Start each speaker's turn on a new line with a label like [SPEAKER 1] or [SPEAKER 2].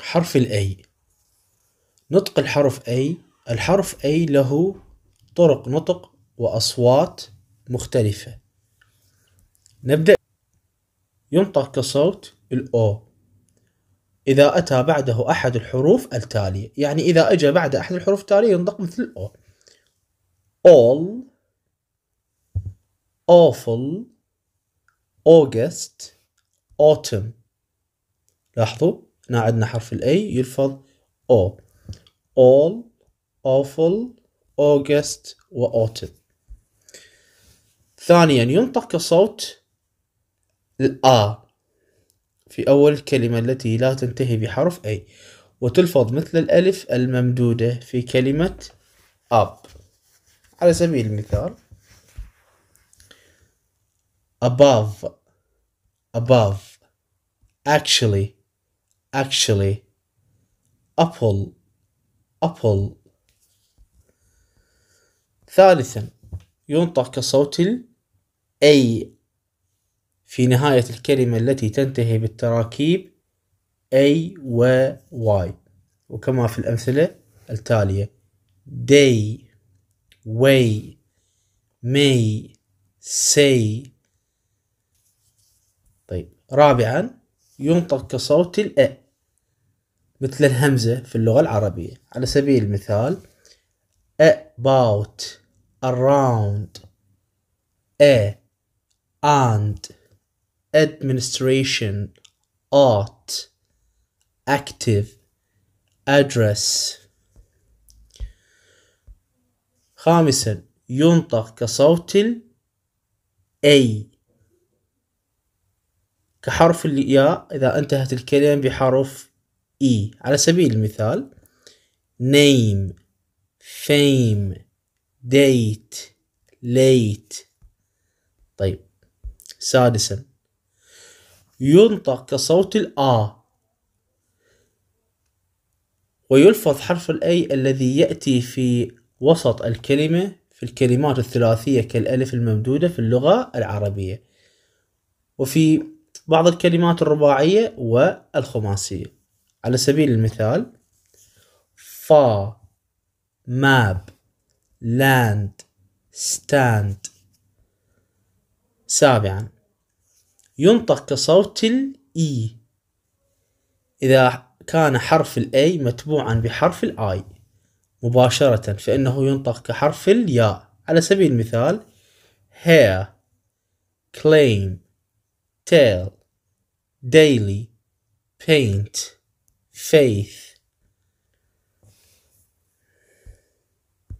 [SPEAKER 1] حرف الأي نطق الحرف أي الحرف أي له طرق نطق وأصوات مختلفة نبدأ ينطق كصوت الأو إذا أتى بعده أحد الحروف التالية يعني إذا أجى بعد أحد الحروف التالية ينطق مثل أو all awful August autumn لاحظوا هنا عندنا حرف الاي يلفظ او all awful August autumn ثانيا ينطق كصوت الآ في أول كلمة التي لا تنتهي بحرف أي وتلفظ مثل الألف الممدودة في كلمة up على سبيل المثال above above actually actually apple apple ثالثا ينطق كصوت ال اي في نهاية الكلمة التي تنتهي بالتراكيب A و واي وكما في الأمثلة التالية day way may say طيب رابعا ينطق كصوت الأ مثل الهمزة في اللغة العربية على سبيل المثال about around a and administration art active address خامسا ينطق كصوت ال A كحرف الياء إذا انتهت الكلمة بحرف اي على سبيل المثال نيم فيم ديت ليت طيب سادسا ينطق كصوت الآ ويلفظ حرف الأي الذي يأتي في وسط الكلمة في الكلمات الثلاثية كالألف الممدودة في اللغة العربية وفي بعض الكلمات الرباعية والخماسية على سبيل المثال فا ماب لاند ستاند سابعا ينطق كصوت الإي e. إذا كان حرف الأي متبوعا بحرف الآي مباشرة فإنه ينطق كحرف الياء على سبيل المثال hair claim tail daily paint faith